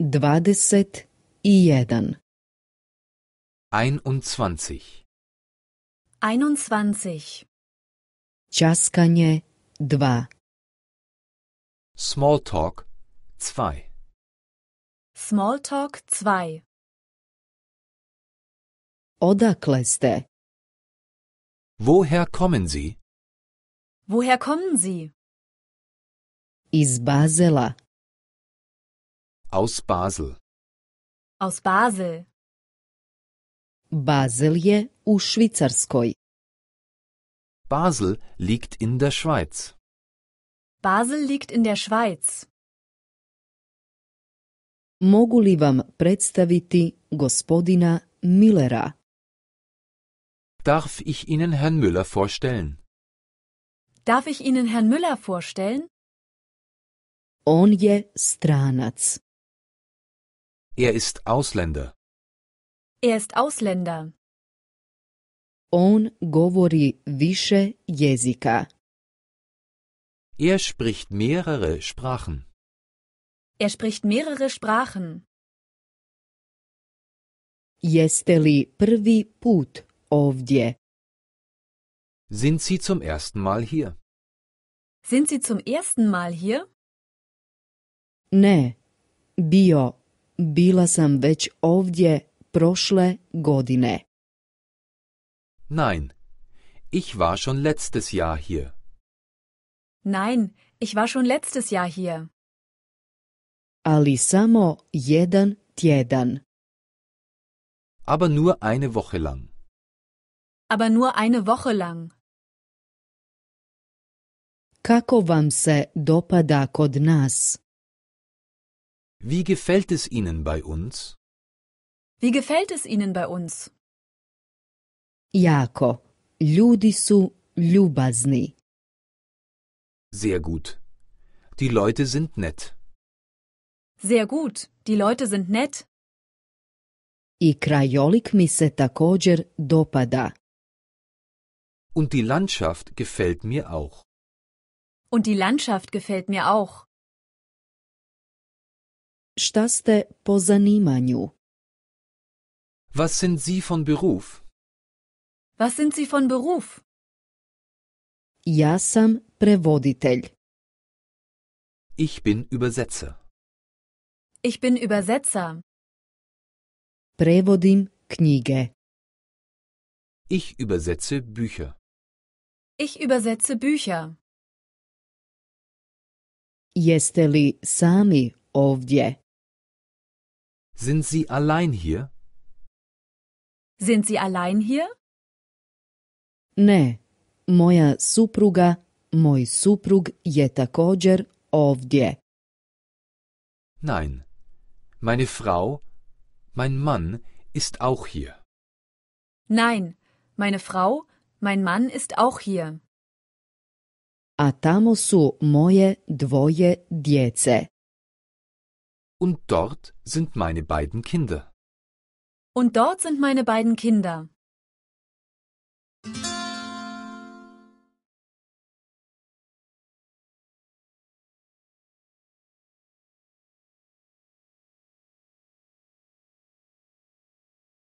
dvadeset i jedan. Einundzwanzig. Einundzwanzig. Časkanje dva. Smalltalk 2. Smalltalk 2. Odakle ste? Woher kommen Sie? Woher kommen Sie? Iz Basela. Aus Basel. Aus Basel. Basel je u Švicarskoj. Basel liegt in der Schweiz. Basel liegt in der Schweiz. Mogu li vam predstaviti gospodina Millera? Darf ich Ihnen Herrn Müller vorstellen? Darf ich Ihnen Herrn Müller vorstellen? On je stranac. Er ist Ausländer. Er ist Ausländer. On govori više jezika. Er spricht mehrere Sprachen. Er spricht mehrere Sprachen. Jeste li prvi put ovdje? Sind Sie zum ersten Mal hier? Sind Sie zum ersten Mal hier? Ne, bio Bila sam već ovdje prošle godine. Nein, ich war schon letztes Jahr hier. Nein, ich war schon letztes Jahr hier. Ali samo jedan tjedan. Aber nur eine Woche lang. Aber nur eine Woche lang. Kako vam se dopada kod nas? Wie gefällt es Ihnen bei uns? Wie gefällt es Ihnen bei uns? Jako. Ljudi su ljubazni. Sehr gut. Die Leute sind nett. Sehr gut. Die Leute sind nett. I krajolik mi se također dopada. Und die Landschaft gefällt mir auch. Und die Landschaft gefällt mir auch. Šta ste po zanimanju? Was sind Sie von Beruf? Was sind Sie von Beruf? Ja sam prevoditelj. Ich bin Übersetzer. Ich bin Übersetzer. Prevodim knjige. Ich übersetze Bücher. Ich übersetze Bücher. Jeste li sami ovdje? Sind Sie allein hier? Sind Sie allein hier? Ne, moja supruga, moj suprug je također ovdje. Nein, meine Frau, mein Mann ist auch hier. Nein, meine Frau, mein Mann ist auch hier. A tamo su moje dvoje djece. Und dort sind meine beiden Kinder. Und dort sind meine beiden Kinder.